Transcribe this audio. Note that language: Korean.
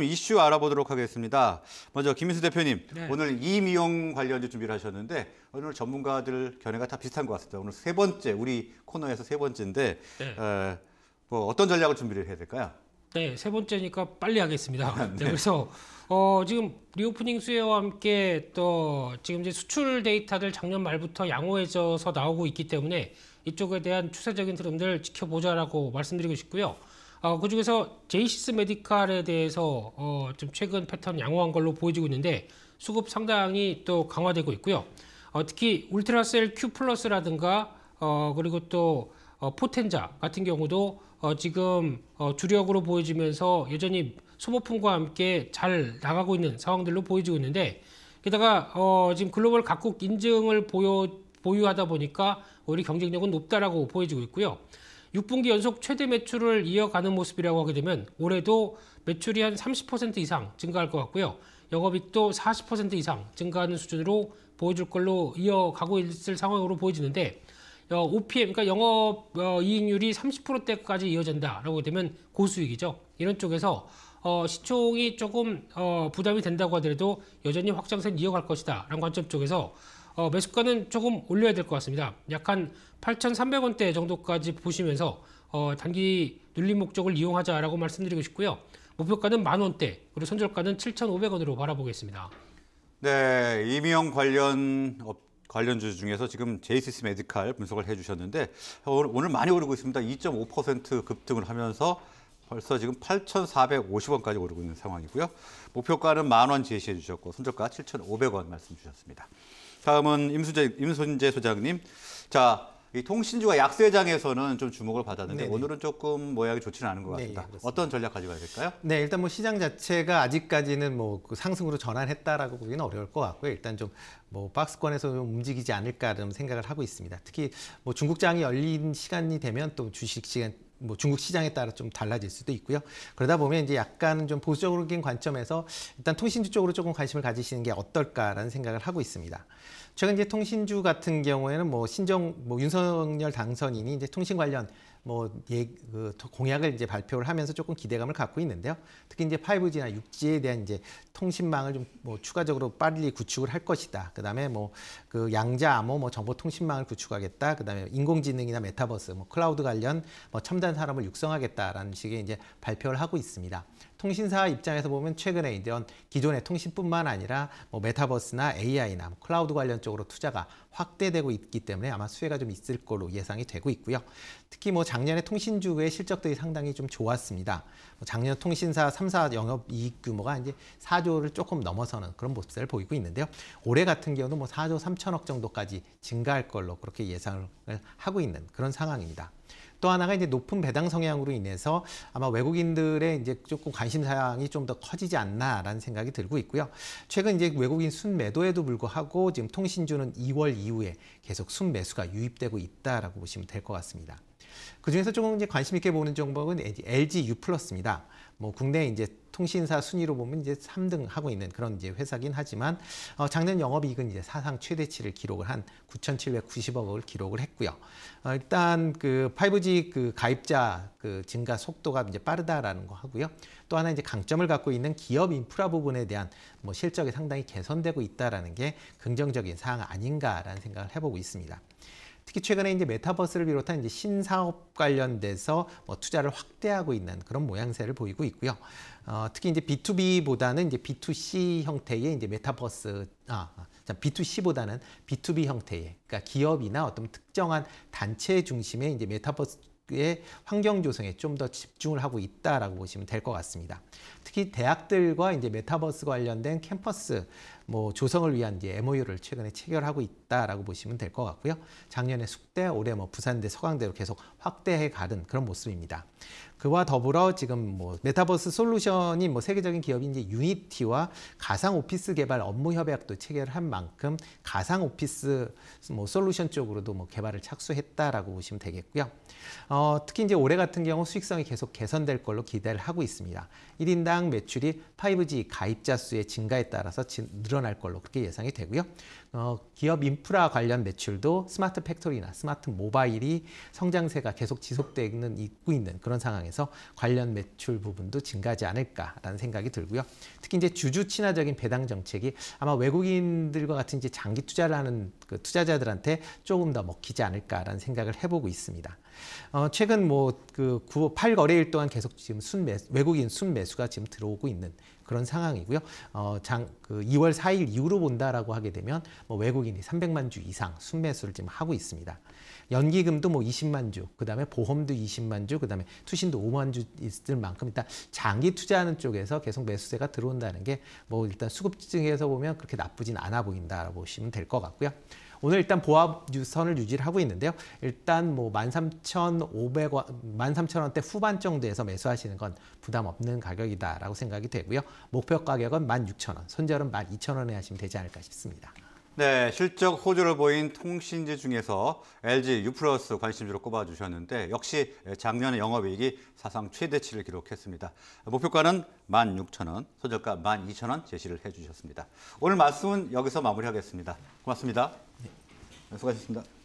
이슈 알아보도록 하겠습니다. 먼저 김민수 대표님, 네. 오늘 이미용 관련 준비를 하셨는데 오늘 전문가들 견해가 다 비슷한 것 같습니다. 오늘 세 번째, 우리 코너에서 세 번째인데 네. 어, 뭐 어떤 전략을 준비를 해야 될까요? 네, 세 번째니까 빨리 하겠습니다. 아, 네. 네, 그래서 어, 지금 리오프닝 수혜와 함께 또 지금 이제 수출 데이터들 작년 말부터 양호해져서 나오고 있기 때문에 이쪽에 대한 추세적인 흐름들 지켜보자라고 말씀드리고 싶고요. 어, 그중에서 제이시스 메디칼에 대해서 어, 좀 최근 패턴 양호한 걸로 보여지고 있는데 수급 상당히 또 강화되고 있고요. 어, 특히 울트라셀 Q 플러스라든가 어, 그리고 또 어, 포텐자 같은 경우도 어, 지금 어, 주력으로 보여지면서 여전히 소모품과 함께 잘 나가고 있는 상황들로 보여지고 있는데 게다가 어, 지금 글로벌 각국 인증을 보여, 보유하다 보니까 오히려 경쟁력은 높다라고 보여지고 있고요. 6분기 연속 최대 매출을 이어가는 모습이라고 하게 되면 올해도 매출이 한 30% 이상 증가할 것 같고요. 영업이익도 40% 이상 증가하는 수준으로 보여줄 걸로 이어가고 있을 상황으로 보여지는데 OPM, 어, 그러니까 영업 어, 이익률이 30%대까지 이어진다라고 되면 고수익이죠. 이런 쪽에서 어, 시총이 조금 어, 부담이 된다고 하더라도 여전히 확장세는 이어갈 것이다 라는 관점 쪽에서 어, 매수가는 조금 올려야 될 것 같습니다. 약한 8,300원대 정도까지 보시면서 어, 단기 눌림 목적을 이용하자라고 말씀드리고 싶고요. 목표가는 만 원대, 그리고 손절가는 7,500원으로 바라보겠습니다. 네, 이미영 관련 업, 관련주 중에서 지금 JCC 메디칼 분석을 해주셨는데 어, 오늘, 오늘 많이 오르고 있습니다. 2.5% 급등을 하면서 벌써 지금 8,450원까지 오르고 있는 상황이고요. 목표가는 만 원 제시해 주셨고 손절가 7,500원 말씀 주셨습니다. 다음은 임순재, 임순재 소장님. 자, 이 통신주가 약세장에서는 좀 주목을 받았는데 네네. 오늘은 조금 모양이 좋지는 않은 것 네, 같습니다. 네 어떤 전략 가져가야 될까요? 네, 일단 뭐 시장 자체가 아직까지는 뭐 그 상승으로 전환했다라고 보기는 어려울 것 같고요. 일단 좀 뭐 박스권에서 좀 움직이지 않을까라는 생각을 하고 있습니다. 특히 뭐 중국장이 열린 시간이 되면 또 주식 시간 뭐 중국 시장에 따라 좀 달라질 수도 있고요. 그러다 보면 이제 약간 좀 보수적인 관점에서 일단 통신주 쪽으로 조금 관심을 가지시는 게 어떨까라는 생각을 하고 있습니다. 최근 이제 통신주 같은 경우에는 뭐 신정 뭐 윤석열 당선인이 이제 통신 관련 뭐 예, 그 공약을 이제 발표를 하면서 조금 기대감을 갖고 있는데요. 특히 이제 5G나 6G에 대한 이제 통신망을 좀뭐 추가적으로 빨리 구축을 할 것이다. 그다음에 뭐 그 양자 암호 뭐 정보 통신망을 구축하겠다. 그다음에 인공지능이나 메타버스, 뭐 클라우드 관련 뭐 첨단 사람을 육성하겠다라는 식의 이제 발표를 하고 있습니다. 통신사 입장에서 보면 최근에 이런 기존의 통신뿐만 아니라 뭐 메타버스나 AI나 뭐 클라우드 관련 쪽으로 투자가 확대되고 있기 때문에 아마 수혜가 좀 있을 걸로 예상이 되고 있고요. 특히 뭐 작년에 통신주의 실적들이 상당히 좀 좋았습니다. 뭐 작년 통신사 3사 영업이익 규모가 이제 4조를 조금 넘어서는 그런 모습을 보이고 있는데요. 올해 같은 경우는 뭐 4조 3천억 정도까지 증가할 걸로 그렇게 예상을 하고 있는 그런 상황입니다. 또 하나가 이제 높은 배당 성향으로 인해서 아마 외국인들의 이제 조금 관심 사항이 좀 더 커지지 않나라는 생각이 들고 있고요. 최근 이제 외국인 순매도에도 불구하고 지금 통신주는 2월 이후에 계속 순매수가 유입되고 있다라고 보시면 될 것 같습니다. 그중에서 조금 이제 관심 있게 보는 종목은 LG U 플러스입니다. 뭐 국내 이제 통신사 순위로 보면 이제 3등 하고 있는 그런 이제 회사긴 하지만 어, 작년 영업이익은 이제 사상 최대치를 기록을 한 9,790억을 기록을 했고요. 어, 일단 그 5G 그 가입자 그 증가 속도가 이제 빠르다라는 거 하고요. 또 하나 이제 강점을 갖고 있는 기업 인프라 부분에 대한 뭐 실적이 상당히 개선되고 있다라는 게 긍정적인 사항 아닌가라는 생각을 해보고 있습니다. 특히 최근에 이제 메타버스를 비롯한 이제 신사업 관련돼서 뭐 투자를 확대하고 있는 그런 모양새를 보이고 있고요. 어, 특히 이제 B2B보다는 이제 B2C 형태의 이제 메타버스 아 B2C보다는 B2B 형태의 그러니까 기업이나 어떤 특정한 단체 중심의 이제 메타버스 의 환경 조성에 좀 더 집중을 하고 있다라고 보시면 될 것 같습니다. 특히 대학들과 이제 메타버스 관련된 캠퍼스 뭐 조성을 위한 이제 MOU를 최근에 체결하고 있다라고 보시면 될 것 같고요. 작년에 숙대, 올해 뭐 부산대, 서강대로 계속 확대해 가는 그런 모습입니다. 그와 더불어 지금 뭐 메타버스 솔루션이 뭐 세계적인 기업인 이제 유니티와 가상 오피스 개발 업무 협약도 체결한 만큼 가상 오피스 뭐 솔루션 쪽으로도 뭐 개발을 착수했다라고 보시면 되겠고요. 어, 특히 이제 올해 같은 경우 수익성이 계속 개선될 걸로 기대를 하고 있습니다. 1인당 해당 매출이 5G 가입자 수의 증가에 따라서 늘어날 걸로 그렇게 예상이 되고요. 어, 기업 인프라 관련 매출도 스마트 팩토리나 스마트 모바일이 성장세가 계속 지속되는 있고 있는 그런 상황에서 관련 매출 부분도 증가하지 않을까라는 생각이 들고요. 특히 이제 주주 친화적인 배당 정책이 아마 외국인들과 같은 이제 장기 투자를 하는 그 투자자들한테 조금 더 먹히지 않을까라는 생각을 해보고 있습니다. 어, 최근 뭐그 9월 8거래일 동안 계속 지금 순매 외국인 순매수가 지금 들어오고 있는 그런 상황이고요. 어, 장, 그 2월 4일 이후로 본다라고 하게 되면 뭐 외국인이 300만 주 이상 순매수를 지금 하고 있습니다. 연기금도 뭐 20만 주, 그 다음에 보험도 20만 주, 그 다음에 투신도 5만 주 있을 만큼 일단 장기 투자하는 쪽에서 계속 매수세가 들어온다는 게 뭐 일단 수급 증에서 보면 그렇게 나쁘진 않아 보인다라고 보시면 될 것 같고요. 오늘 일단 보합 유 선을 유지를 하고 있는데요. 일단 뭐 13,500원, 13,000원대 후반 정도에서 매수하시는 건 부담 없는 가격이다라고 생각이 되고요. 목표 가격은 16,000원, 손절은 12,000원에 하시면 되지 않을까 싶습니다. 네, 실적 호조를 보인 통신지 중에서 LG U+ 관심주로 꼽아주셨는데 역시 작년에 영업이익이 사상 최대치를 기록했습니다. 목표가는 16,000원, 소저가 12,000원 제시를 해주셨습니다. 오늘 말씀은 여기서 마무리하겠습니다. 고맙습니다. 네, 수고하셨습니다.